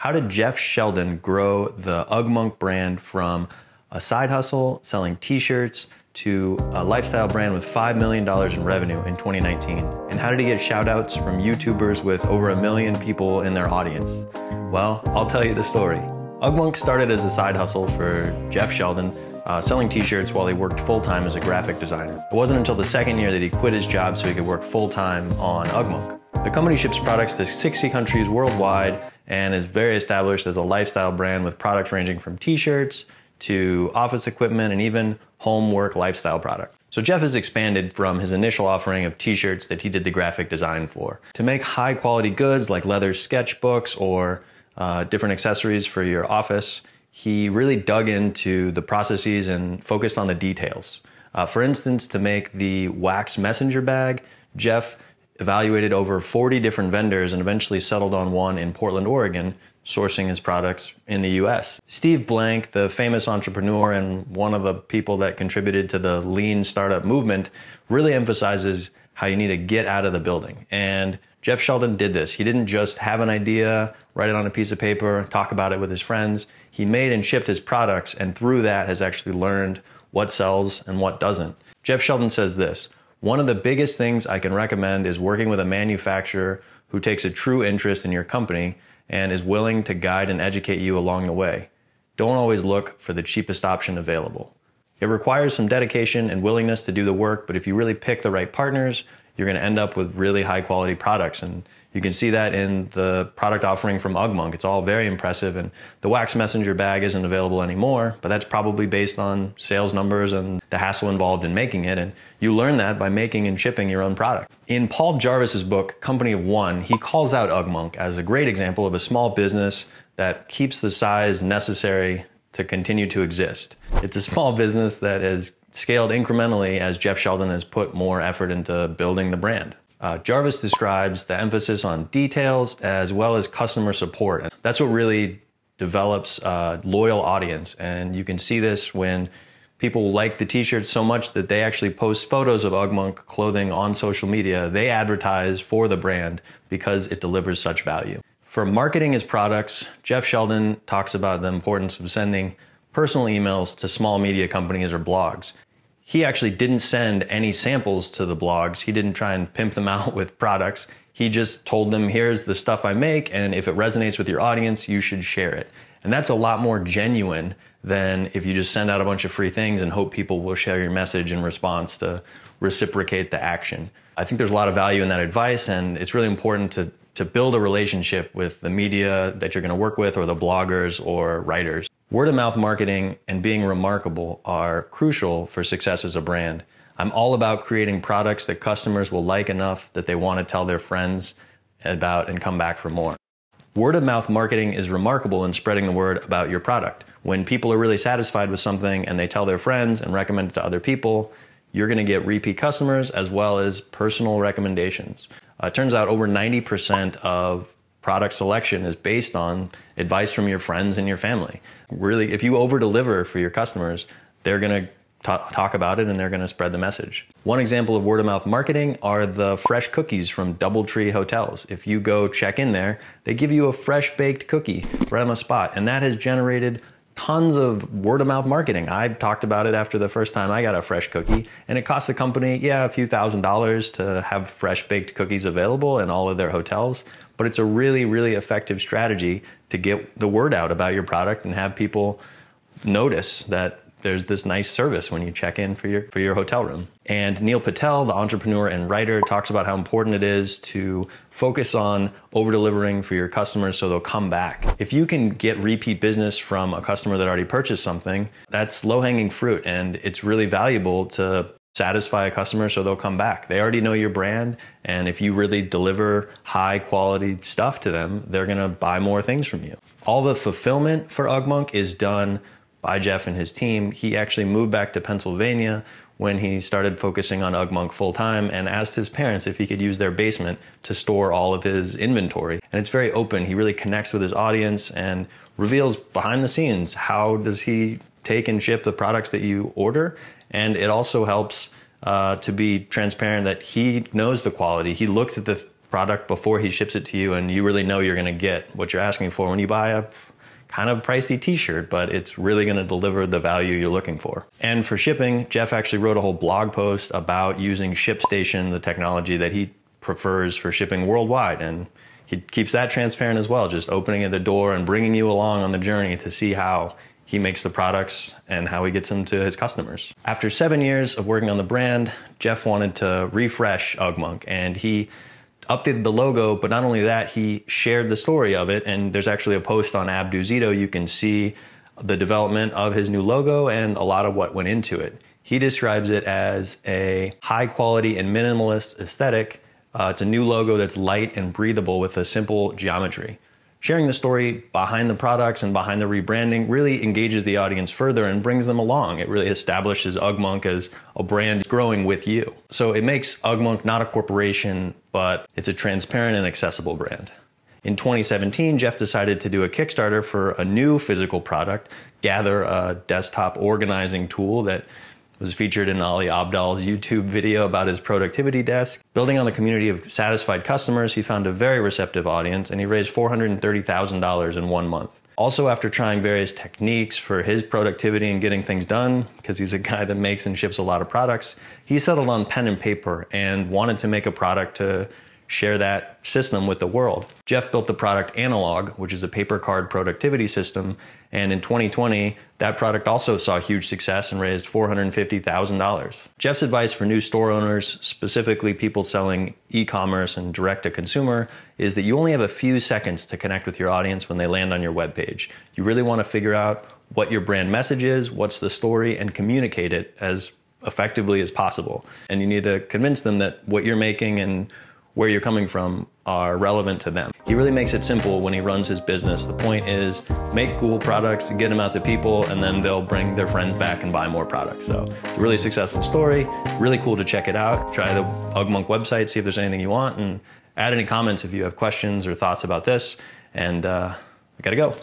How did Jeff Sheldon grow the Monk brand from a side hustle selling t shirts to a lifestyle brand with $5 million in revenue in 2019? And how did he get shoutouts from YouTubers with over a million people in their audience? Well, I'll tell you the story. Monk started as a side hustle for Jeff Sheldon, uh, selling t-shirts while he worked full-time as a graphic designer. It wasn't until the second year that he quit his job so he could work full-time on Ugmunk. The company ships products to 60 countries worldwide and is very established as a lifestyle brand with products ranging from t shirts to office equipment and even home work lifestyle products. So Jeff has expanded from his initial offering of t-shirts that he did the graphic design for to make high quality goods like leather sketchbooks or uh, different accessories for your office. He really dug into the processes and focused on the details. Uh, for instance, to make the wax messenger bag, Jeff evaluated over 40 different vendors and eventually settled on one in Portland, Oregon, sourcing his products in the US. Steve Blank, the famous entrepreneur and one of the people that contributed to the lean startup movement, really emphasizes how you need to get out of the building. And Jeff Sheldon did this. He didn't just have an idea, write it on a piece of paper, talk about it with his friends. He made and shipped his products and through that has actually learned what sells and what doesn't. Jeff Sheldon says this one of the biggest things I can recommend is working with a manufacturer who takes a true interest in your company and is willing to guide and educate you along the way. Don't always look for the cheapest option available. It requires some dedication and willingness to do the work, but if you really pick the right partners, you're going to end up with really high quality products. And you can see that in the product offering from Ugmunk. It's all very impressive. And the Wax Messenger bag isn't available anymore, but that's probably based on sales numbers and the hassle involved in making it. And you learn that by making and shipping your own product. In Paul Jarvis's book, Company of One, he calls out Ugmunk as a great example of a small business that keeps the size necessary to continue to exist. It's a small business that has scaled incrementally as Jeff Sheldon has put more effort into building the brand. Uh, Jarvis describes the emphasis on details as well as customer support. And that's what really develops a uh, loyal audience. And you can see this when people like the t-shirts so much that they actually post photos of Ugmunk clothing on social media. They advertise for the brand because it delivers such value. For marketing his products, Jeff Sheldon talks about the importance of sending personal emails to small media companies or blogs. He actually didn't send any samples to the blogs. He didn't try and pimp them out with products. He just told them, here's the stuff I make, and if it resonates with your audience, you should share it. And that's a lot more genuine than if you just send out a bunch of free things and hope people will share your message in response to reciprocate the action. I think there's a lot of value in that advice, and it's really important to, to build a relationship with the media that you're going to work with, or the bloggers or writers. Word of mouth marketing and being remarkable are crucial for success as a brand. I'm all about creating products that customers will like enough that they want to tell their friends about and come back for more. Word of mouth marketing is remarkable in spreading the word about your product. When people are really satisfied with something and they tell their friends and recommend it to other people, you're going to get repeat customers as well as personal recommendations. Uh, it turns out over 90% of product selection is based on advice from your friends and your family. Really, if you over deliver for your customers, they're going to talk about it and they're going to spread the message. One example of word of mouth marketing are the fresh cookies from Doubletree Hotels. If you go check in there, they give you a fresh baked cookie right on the spot, and that has generated tons of word of mouth marketing. I talked about it after the first time I got a fresh cookie, and it cost the company, yeah, a few thousand dollars to have fresh baked cookies available in all of their hotels. But it's a really, really effective strategy to get the word out about your product and have people notice that there's this nice service when you check in for your for your hotel room. And Neil Patel, the entrepreneur and writer, talks about how important it is to focus on over delivering for your customers so they'll come back. If you can get repeat business from a customer that already purchased something, that's low hanging fruit and it's really valuable to satisfy a customer so they'll come back. They already know your brand, and if you really deliver high quality stuff to them, they're gonna buy more things from you. All the fulfillment for Ugmunk is done by Jeff and his team. He actually moved back to Pennsylvania when he started focusing on Monk full time and asked his parents if he could use their basement to store all of his inventory. And it's very open. He really connects with his audience and reveals behind the scenes how does he take and ship the products that you order. And it also helps uh, to be transparent that he knows the quality. He looks at the product before he ships it to you, and you really know you're going to get what you're asking for when you buy a kind of pricey t-shirt, but it's really going to deliver the value you're looking for. And for shipping, Jeff actually wrote a whole blog post about using ShipStation, the technology that he prefers for shipping worldwide. And he keeps that transparent as well, just opening the door and bringing you along on the journey to see how he makes the products and how he gets them to his customers. After seven years of working on the brand, Jeff wanted to refresh Ugmunk and he updated the logo, but not only that, he shared the story of it. And there's actually a post on Abduzito. You can see the development of his new logo and a lot of what went into it. He describes it as a high quality and minimalist aesthetic. Uh, it's a new logo that's light and breathable with a simple geometry. Sharing the story behind the products and behind the rebranding really engages the audience further and brings them along. It really establishes Monk as a brand growing with you. So it makes Monk not a corporation, but it's a transparent and accessible brand. In 2017, Jeff decided to do a Kickstarter for a new physical product, Gather, a desktop organizing tool that was featured in Ali Abdal's YouTube video about his productivity desk. Building on the community of satisfied customers, he found a very receptive audience and he raised $430,000 in one month. Also, after trying various techniques for his productivity and getting things done, because he's a guy that makes and ships a lot of products, he settled on pen and paper and wanted to make a product to share that system with the world. Jeff built the product Analog, which is a paper card productivity system. And in 2020, that product also saw huge success and raised $450,000. Jeff's advice for new store owners, specifically people selling e commerce and direct to consumer, is that you only have a few seconds to connect with your audience when they land on your webpage. You really want to figure out what your brand message is, what's the story, and communicate it as effectively as possible. And you need to convince them that what you're making and where you're coming from are relevant to them. He really makes it simple when he runs his business. The point is make cool products, get them out to people, and then they'll bring their friends back and buy more products. So it's a really successful story, really cool to check it out. Try the Ugmonk website, see if there's anything you want, and add any comments if you have questions or thoughts about this. And uh, I gotta go.